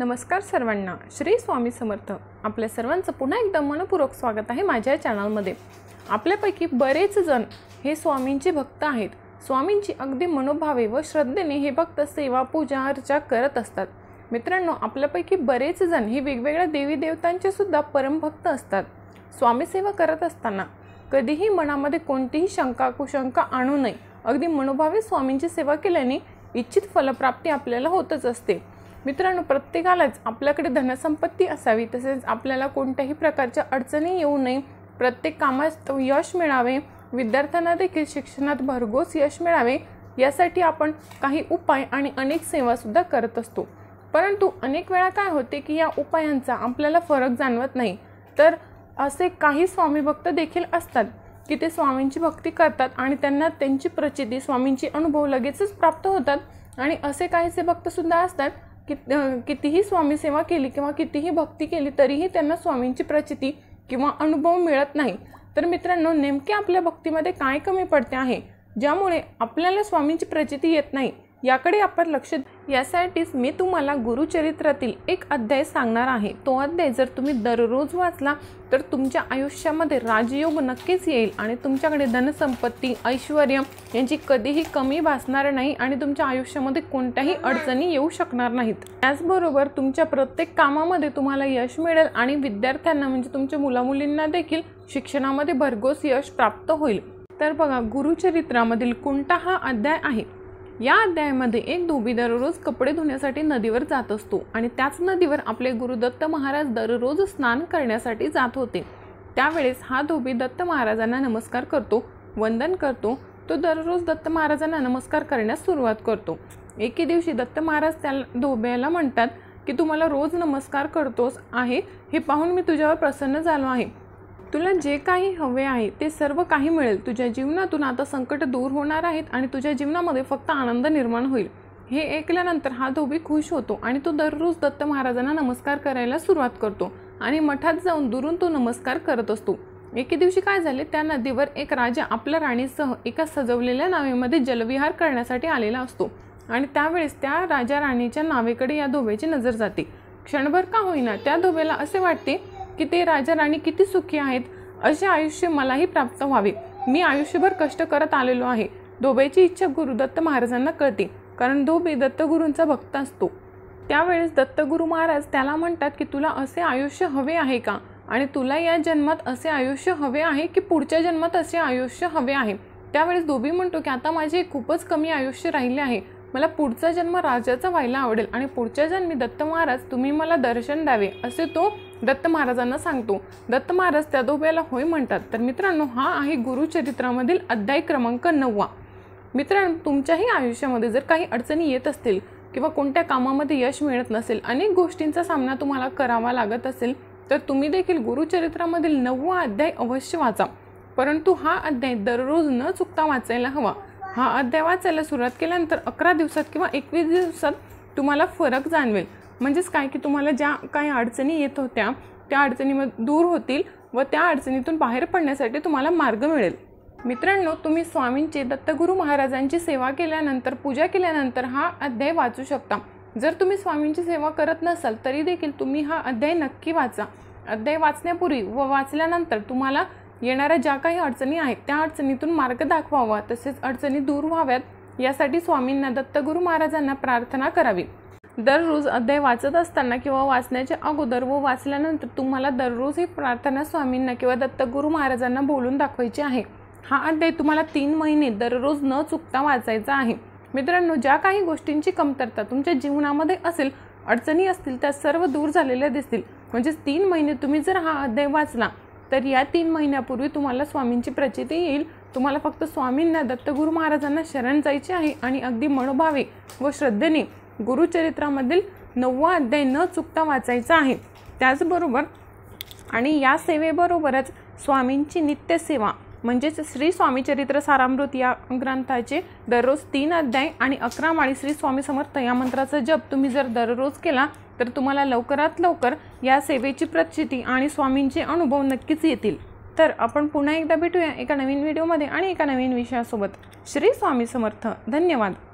नमस्कार सर्वांना श्री स्वामी समर्थ आपल्या सर्वांचं पुन्हा एकदा मनपूर्वक स्वागत आहे माझ्या चॅनलमध्ये आपल्यापैकी बरेच जण हे स्वामींचे भक्त आहेत स्वामींची अगदी मनोभावे व श्रद्धेने हे भक्त सेवा पूजा अर्चा करत असतात मित्रांनो आपल्यापैकी बरेच जण हे वेगवेगळ्या देवी देवतांचे सुद्धा परमभक्त असतात स्वामीसेवा करत असताना कधीही मनामध्ये कोणतीही शंका कुशंका आणू नये अगदी मनोभावे स्वामींची सेवा केल्याने इच्छित फलप्राप्ती आपल्याला होतच असते मित्रांनो प्रत्येकालाच आपल्याकडे धनसंपत्ती असावी तसेच आपल्याला कोणत्याही प्रकारच्या अडचणी येऊ नये प्रत्येक कामात यश मिळावे विद्यार्थ्यांना देखील शिक्षणात भरघोस यश मिळावे यासाठी आपण काही उपाय आणि अनेक सेवासुद्धा करत असतो परंतु अनेक वेळा काय होते की या उपायांचा आपल्याला फरक जाणवत नाही तर असे काही स्वामी भक्त देखील असतात की ते स्वामींची भक्ती करतात आणि त्यांना त्यांची प्रचिती स्वामींची अनुभव लगेचच प्राप्त होतात आणि असे काहीसे भक्तसुद्धा असतात कित कितीही स्वामी सेवा केली किंवा कितीही भक्ती केली तरीही त्यांना स्वामींची प्रचिती किंवा अनुभव मिळत नाही तर मित्रांनो नेमके आपल्या भक्तीमध्ये काय कमी पडते आहे ज्यामुळे आपल्याला स्वामींची प्रचिती येत नाही याकडे आपण लक्ष यासाठीच मी तुम्हाला गुरुचरित्रातील एक अध्याय सांगणार आहे तो अध्याय जर तुम्ही दररोज वाचला तर तुमच्या आयुष्यामध्ये राजयोग नक्कीच येईल आणि तुमच्याकडे धनसंपत्ती ऐश्वर यांची कधीही कमी भासणार नाही आणि तुमच्या आयुष्यामध्ये कोणत्याही अडचणी येऊ शकणार नाहीत त्याचबरोबर तुमच्या प्रत्येक कामामध्ये तुम्हाला यश मिळेल आणि विद्यार्थ्यांना म्हणजे तुमच्या मुलामुलींना देखील शिक्षणामध्ये भरघोस यश प्राप्त होईल तर बघा गुरुचरित्रामधील कोणता हा अध्याय आहे या अध्यायामध्ये एक धोबी दररोज कपडे धुण्यासाठी नदीवर जात असतो आणि त्याच नदीवर आपले गुरु दत्त महाराज दररोज स्नान करण्यासाठी जात होते त्यावेळेस हा धोबी दत्त महाराजांना नमस्कार करतो वंदन करतो तो दररोज दत्त महाराजांना नमस्कार करण्यास सुरुवात करतो एके दिवशी दत्त महाराज त्या धोब्याला म्हणतात की तू मला रोज नमस्कार करतोस आहे हे पाहून मी तुझ्यावर प्रसन्न झालो आहे तुला जे काही हवे आहे ते सर्व काही मिळेल तुझ्या जीवनातून आता संकट दूर होणार आहेत आणि तुझ्या जीवनामध्ये फक्त आनंद निर्माण होईल हे ऐकल्यानंतर हा धोबी खुश होतो आणि तो दररोज दत्त महाराजांना नमस्कार करायला सुरुवात करतो आणि मठात जाऊन दुरून तो नमस्कार करत असतो एके दिवशी काय झाले त्या नदीवर एक राजा आपल्या राणीसह एका सजवलेल्या नावेमध्ये जलविहार करण्यासाठी आलेला असतो आणि त्यावेळेस त्या राजा राणीच्या नावेकडे या धोब्याची नजर जाते क्षणभर का होईना त्या धोब्याला असे वाटते की ते राजा राणी किती सुखी आहेत असे आयुष्य मलाही प्राप्त व्हावे मी आयुष्यभर कष्ट करत आलेलो आहे दोबेची इच्छा गुरुदत्त महाराजांना कळते कारण दोबे दत्तगुरूंचा भक्त असतो त्यावेळेस दत्तगुरू महाराज त्याला म्हणतात की तुला असे आयुष्य हवे आहे का आणि तुला या जन्मात असे आयुष्य हवे आहे की पुढच्या जन्मात असे आयुष्य हवे आहे त्यावेळेस दोबी म्हणतो की आता माझे खूपच कमी आयुष्य राहिले आहे मला पुढचा जन्म राजाचा व्हायला आवडेल आणि पुढच्या जन्मी दत्त महाराज तुम्ही मला दर्शन द्यावे असे तो दत्त महाराजांना सांगतो दत्त महाराज त्या दोब्याला होय म्हणतात तर मित्रांनो हा आहे गुरुचरित्रामधील अध्याय क्रमांक नववा मित्रांनो तुमच्याही आयुष्यामध्ये जर काही अडचणी येत असतील किंवा कोणत्या कामामध्ये यश मिळत नसेल अनेक गोष्टींचा सामना तुम्हाला करावा लागत असेल तर तुम्ही देखील गुरुचरित्रामधील नववा अध्याय अवश्य वाचा परंतु हा अध्याय दररोज न चुकता वाचायला हवा हा अध्याय वाचायला सुरुवात केल्यानंतर अकरा दिवसात किंवा एकवीस दिवसात तुम्हाला फरक जाणवेल म्हणजेच काय की तुम्हाला ज्या काही अडचणी येत होत्या त्या अडचणीमध्ये दूर होतील व त्या अडचणीतून बाहेर पडण्यासाठी तुम्हाला मार्ग मिळेल मित्रांनो तुम्ही स्वामींची दत्तगुरू महाराजांची सेवा केल्यानंतर पूजा केल्यानंतर हा अध्याय वाचू शकता जर तुम्ही स्वामींची सेवा करत नसाल तरी देखील तुम्ही हा अध्याय नक्की वाचा अध्याय वाचण्यापूर्वी व वाचल्यानंतर तुम्हाला येणाऱ्या ज्या काही अडचणी आहेत त्या अडचणीतून मार्ग दाखवावा तसेच अडचणी दूर व्हाव्यात यासाठी स्वामींना दत्तगुरु महाराजांना प्रार्थना करावी दररोज अध्याय वाचत असताना किंवा वाचण्याच्या अगोदर व वाचल्यानंतर तुम्हाला दररोज ही प्रार्थना स्वामींना किंवा दत्तगुरू महाराजांना बोलून दाखवायची आहे हा अध्याय तुम्हाला तीन महिने दररोज न चुकता वाचायचा आहे मित्रांनो ज्या काही गोष्टींची कमतरता तुमच्या जीवनामध्ये असेल अडचणी असतील त्या सर्व दूर झालेल्या दिसतील म्हणजेच तीन महिने तुम्ही जर हा अध्याय वाचला तर या तीन महिन्यापूर्वी तुम्हाला स्वामींची प्रचिती येईल तुम्हाला फक्त स्वामींना दत्तगुरू महाराजांना शरण जायचे आहे आणि अगदी मनोभावे व श्रद्धेने गुरुचरित्रामधील नववा अध्याय न चुकता वाचायचा आहे त्याचबरोबर आणि या सेवेबरोबरच स्वामींची नित्यसेवा म्हणजेच श्री स्वामीचरित्र सारामृत या ग्रंथाचे दररोज तीन अध्याय आणि अकरा माळी श्री स्वामी समर्थ या मंत्राचा जप तुम्ही जर दररोज केला तर तुम्हाला लवकरात लवकर या सेवेची प्रचिती आणि स्वामींचे अनुभव नक्कीच येतील तर आपण पुन्हा एकदा भेटूया एका नवीन व्हिडिओमध्ये आणि एका नवीन विषयासोबत श्री स्वामी समर्थ धन्यवाद